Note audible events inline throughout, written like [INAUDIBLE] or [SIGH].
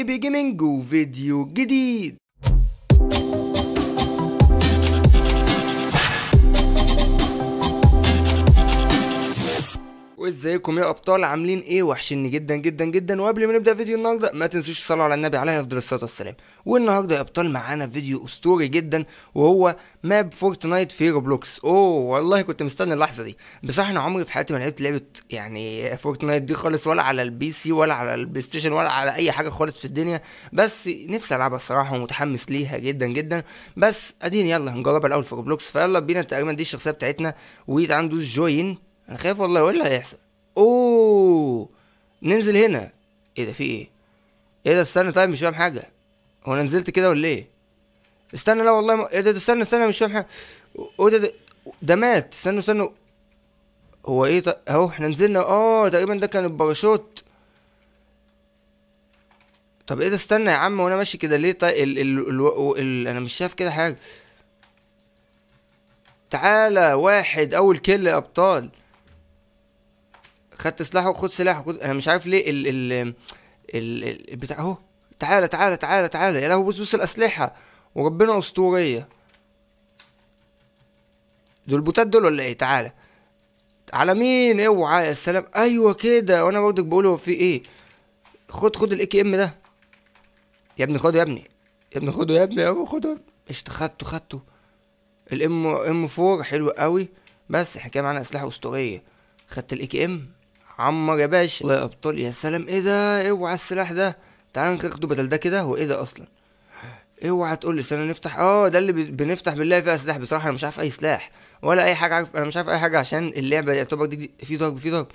بيجيمنج وفيديو جديد وازيكم يا ابطال عاملين ايه وحشني جدا جدا جدا وقبل ما نبدا فيديو النهارده ما تنسوش تصلوا على النبي عليه افضل الصلاه والسلام والنهارده يا ابطال معانا فيديو اسطوري جدا وهو ماب فورتنايت في روبلوكس اوه والله كنت مستني اللحظه دي بصراحه انا عمري في حياتي ما لعبت لعبه يعني فورتنايت دي خالص ولا على البي سي ولا على البلاي ستيشن ولا على اي حاجه خالص في الدنيا بس نفسي العبها الصراحه ومتحمس ليها جدا جدا بس اديني يلا نجربها الاول في روبلوكس فيلا بينا تقريبا دي الشخصيه بتاعتنا ويت عنده جوين انا خايف والله ايه اللي هيحصل اوه ننزل هنا ايه ده في ايه ايه ده استنى طيب مش فاهم حاجه هو انا نزلت كده ولا ايه استنى لا والله ايه ده استنى استنى مش فاهم حاجه ده ده, مات استنوا استنوا هو ايه اهو احنا نزلنا اه تقريبا ده كان الباراشوت طب ايه ده استنى يا عم وانا ماشي كده ليه طيب ال ال ال ال انا مش شايف كده حاجه تعالى واحد اول كل يا ابطال خدت سلاحه خد سلاحه خد... انا مش عارف ليه ال ال ال البتاع اهو تعالى تعالى تعالى تعالى يا لهوي بص بص الاسلحه وربنا اسطوريه دول بوتات دول ولا ايه تعالى على مين اوعى يا سلام ايوه كده وانا برضك بقول هو في ايه خد خد الاي كي ام ده يا ابني خده يا ابني يا ابني خده يا ابني اهو خده ايش خدته خدته الام ام 4 حلو قوي بس احنا كده معانا اسلحه اسطوريه خدت الاي كي ام عمر يا باشا يا ابطال يا سلام ايه ده اوعى السلاح ده تعال ناخده بدل ده كده هو ايه ده اصلا اوعى تقول لي نفتح اه ده اللي بنفتح بنلاقي فيها سلاح بصراحه انا مش عارف اي سلاح ولا اي حاجه عارف انا مش عارف اي حاجه عشان اللعبه يعتبر دي في ضرب في ضرب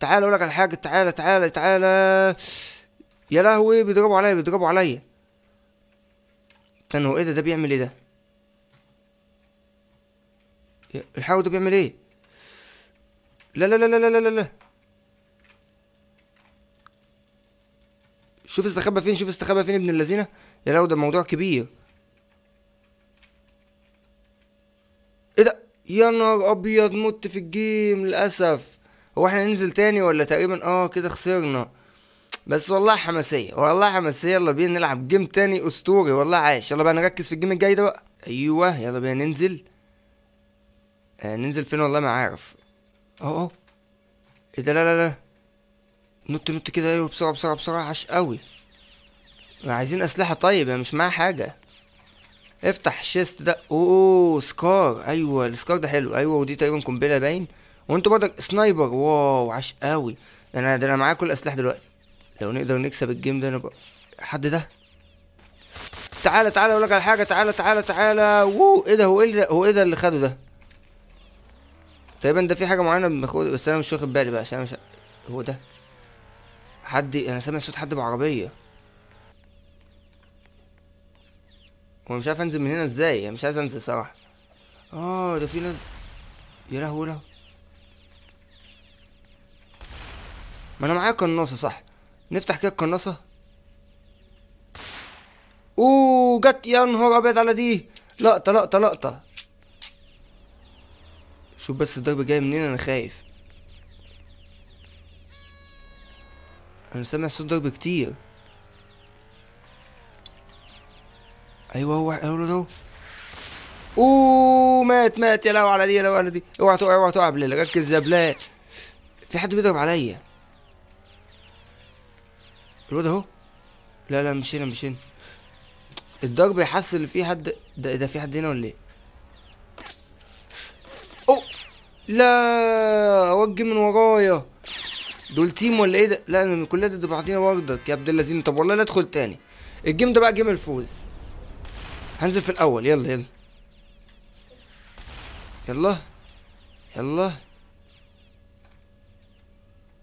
تعال اقول لك على حاجه تعالى تعالى تعالى يا لهوي بيضربوا عليا بيضربوا عليا استنى هو ايه ده ده بيعمل ايه ده الحاوي ده بيعمل ايه لا لا لا لا لا لا لا شوف استخبى فين شوف استخبى فين ابن اللذينه يا لو ده موضوع كبير ايه ده يا نهار ابيض مت في الجيم للاسف هو احنا ننزل تاني ولا تقريبا اه كده خسرنا بس والله حماسيه والله حماسيه يلا بينا نلعب جيم تاني اسطوري والله عاش يلا بقى نركز في الجيم الجاي ده بقى ايوه يلا بينا ننزل آه ننزل فين والله ما عارف اهو ايه ده لا لا لا نط نط كده ايوه بسرعه بسرعه بسرعه عش قوي عايزين اسلحه طيب انا يعني مش معايا حاجه افتح الشيست ده اوه سكار ايوه السكار ده حلو ايوه ودي تقريبا قنبله باين وانتوا برضك سنايبر واو عاش قوي ده انا ده انا معايا كل الاسلحه دلوقتي لو نقدر نكسب الجيم ده نبقى حد ده تعالى تعالى اقول لك على حاجه تعالى تعالى تعالى ووو ايه ده هو ايه ده هو ايه ده اللي خده ده تقريبا ده في حاجه معينه بس انا مش واخد بالي بقى عشان مش هو ده حد انا سامع صوت حد بعربيه وانا مش عارف انزل من هنا ازاي انا يعني مش عايز انزل صراحه اه ده في ناس يا لهوي لهوي ما انا معايا قناصه صح نفتح كده القناصه اوه جت يا نهار ابيض على دي لقطه لقطه لقطه شوف بس الضرب جاي منين انا خايف انا سامع صوت ضرب كتير ايوه هو هو ده اوه مات مات يا لو على دي يا لو على دي اوعى تقع اوعى تقع بلال ركز يا بلال في حد بيضرب عليا الواد اهو لا لا مش هنا مش هنا الضرب يحصل في حد ده ده في حد هنا ولا ايه اوه لا وجه من ورايا دول تيم ولا ايه ده لا كلنا ضد بعضينا برضك يا عبد اللذين طب والله لا ادخل تاني الجيم ده بقى جيم الفوز هنزل في الاول يلا يلا يلا يلا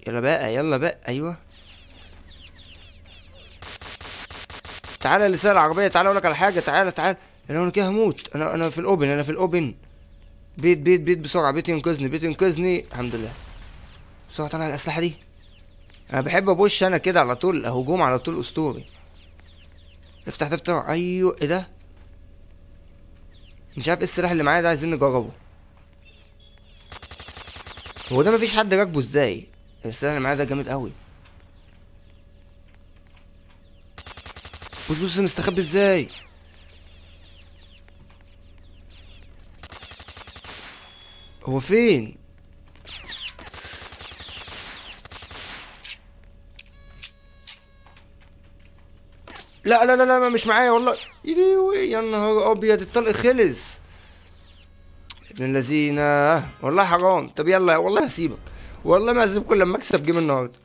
يلا بقى يلا بقى ايوه تعالى لسان العربيه تعالى اقول لك على حاجه تعالى تعالى انا انا كده هموت انا انا في الاوبن انا في الاوبن بيت بيت بيت بسرعه بيت ينقذني بيت ينقذني الحمد لله بسرعه تعالى الاسلحه دي انا بحب ابوش انا كده على طول هجوم على طول اسطوري افتح تفتح ايوه ايه ده مش عارف ايه السلاح اللي معايا ده عايزين نجربه هو ده مفيش حد راكبه ازاي السلاح اللي معايا ده جامد قوي بص بص مستخبي ازاي هو فين لا لا لا لا مش معايا والله يا نهار ابيض الطلق خلص ابن الذين والله حرام طب يلا والله هسيبك والله ما هسيبك لما اكسب جيم النهارده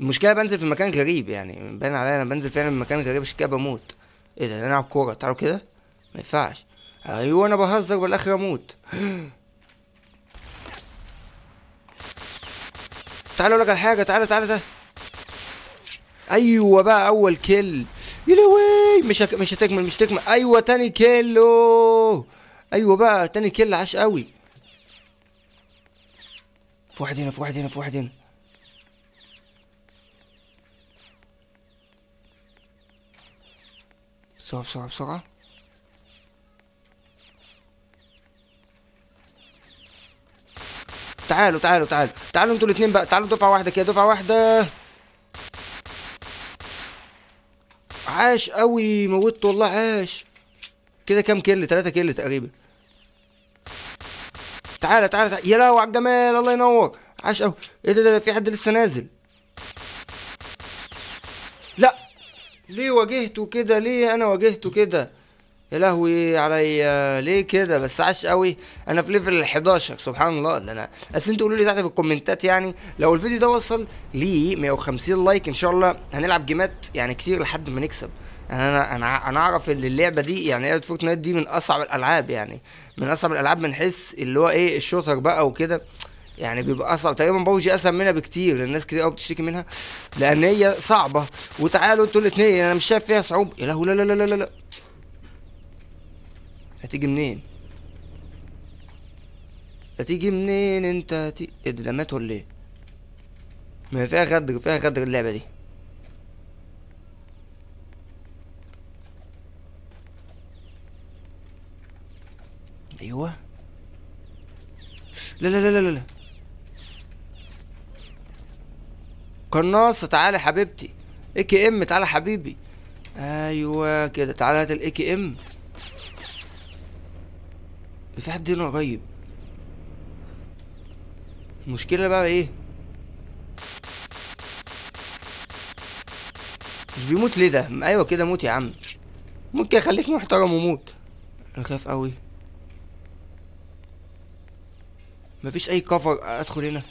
المشكله بنزل في مكان غريب يعني باين عليا انا بنزل فعلا في مكان غريب عشان كده بموت ايه ده انا العب كوره تعالوا كده ما ينفعش ايوه انا بهزر بالاخر اموت [GASPS] تعالوا لك على حاجه تعالى تعالى تعالى ايوه بقى اول كيل يا لهوي مش هك... مش هتكمل مش هتكمل ايوه تاني كيلو ايوه بقى تاني كيل عاش قوي في واحد هنا في واحد هنا في واحد هنا بسرعة بسرعة بسرعة تعالوا تعالوا تعالوا تعالوا انتوا الاثنين بقى تعالوا دفعة واحدة كده دفعة واحدة عاش قوي موت والله عاش كده كام كيل 3 كيل تقريبا تعالى تعالى, يا لهوي على الجمال الله ينور عاش قوي ايه ده, ده في حد لسه نازل لا ليه واجهته كده ليه انا واجهته كده يا لهوي عليا آه، ليه كده بس عاش قوي انا في ليفل 11 سبحان الله اللي انا بس انتوا قولوا لي تحت في الكومنتات يعني لو الفيديو ده وصل ل 150 لايك ان شاء الله هنلعب جيمات يعني كتير لحد ما نكسب يعني انا انا انا اعرف ان اللعبه دي يعني لعبه فورتنايت دي من اصعب الالعاب يعني من اصعب الالعاب بنحس اللي هو ايه الشوتر بقى وكده يعني بيبقى اصعب تقريبا بوجي اسهل منها بكتير لان الناس كتير قوي بتشتكي منها لان هي صعبه وتعالوا انتوا الاثنين انا مش شايف فيها صعوبه يا لهوي لا لا لا لا لا هتيجي منين هتيجي منين انت هتيجي ايه ده مات ولا ايه ما فيها غدر فيها غدر اللعبه دي ايوه لا لا لا لا لا قناصه تعالى حبيبتي اي كي ام تعالى حبيبي ايوه كده تعالى هات الاي كي ام في حد هنا قريب المشكلة بقى ايه مش بيموت ليه ده ايوه كده موت يا عم ممكن اخليك محترم وموت انا خايف قوي مفيش اي كفر ادخل هنا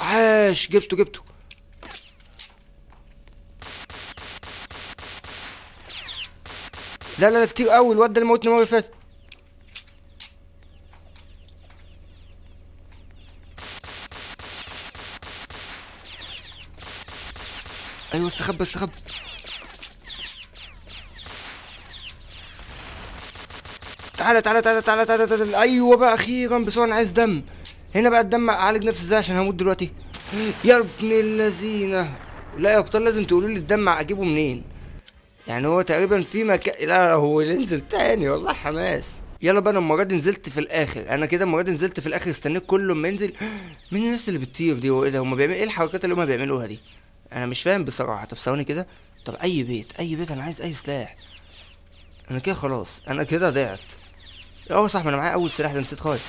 عاش جبته جبته لا لا لا كتير قوي الواد ده اللي موتني المره اللي فاتت ايوه استخبى استخبى تعالى تعالى تعالى تعالى تعالى تعالى ايوه بقى اخيرا بس انا عايز دم هنا بقى الدم اعالج نفسي ازاي عشان هموت دلوقتي يا ابن اللذينه لا يا ابطال لازم تقولوا لي الدم اجيبه منين يعني هو تقريبا في مكان لا هو ينزل تاني والله حماس يلا بقى انا المره دي نزلت في الاخر انا كده المره دي نزلت في الاخر استنيت كله ما ينزل [GASPS] مين الناس اللي بتطير دي وايه ده هما بيعملوا ايه الحركات اللي هما بيعملوها دي انا مش فاهم بصراحه طب ثواني كده طب اي بيت اي بيت انا عايز اي سلاح انا كده خلاص انا كده ضعت اه صح ما انا معايا اول سلاح ده نسيت خالص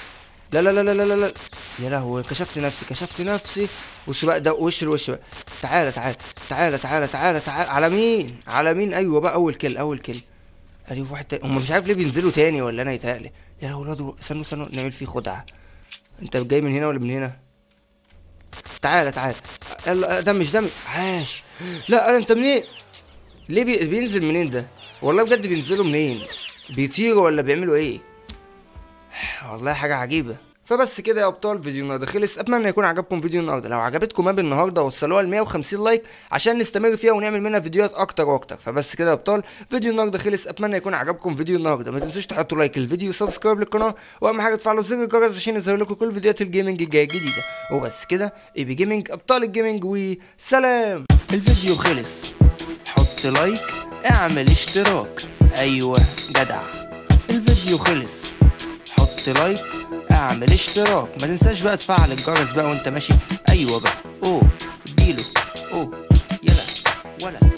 لا لا لا لا لا لا يا لهوي كشفت نفسي كشفت نفسي بقى ده وش الوش بقى تعالى تعالى تعالى تعالى تعالى تعالى على مين على مين ايوه بقى اول كل اول كل ادي واحد تاني هم مش عارف ليه بينزلوا تاني ولا انا يتهيألي يا لهوي الواد استنوا استنوا نعمل فيه خدعه انت جاي من هنا ولا من هنا تعالى تعالى يلا دمج دمج عاش لا انت منين ليه بينزل منين ده والله بجد بينزلوا منين بيطيروا ولا بيعملوا ايه والله حاجه عجيبه فبس كده يا ابطال فيديو النهارده خلص اتمنى يكون عجبكم فيديو النهارده لو عجبتكم ماب النهارده وصلوها ل 150 لايك عشان نستمر فيها ونعمل منها فيديوهات اكتر واكتر فبس كده يا ابطال فيديو النهارده خلص اتمنى يكون عجبكم فيديو النهارده ما تنسوش تحطوا لايك للفيديو وسبسكرايب للقناه واهم حاجه تفعلوا زر الجرس عشان يظهر لكم كل فيديوهات الجيمنج الجايه الجديده وبس كده اي بي جيمنج ابطال الجيمنج وسلام الفيديو خلص حط لايك اعمل اشتراك ايوه جدع الفيديو خلص حط لايك اعمل اشتراك ما تنساش بقى تفعل الجرس بقى وانت ماشي ايوه بقى اوه اديله اوه يلا ولا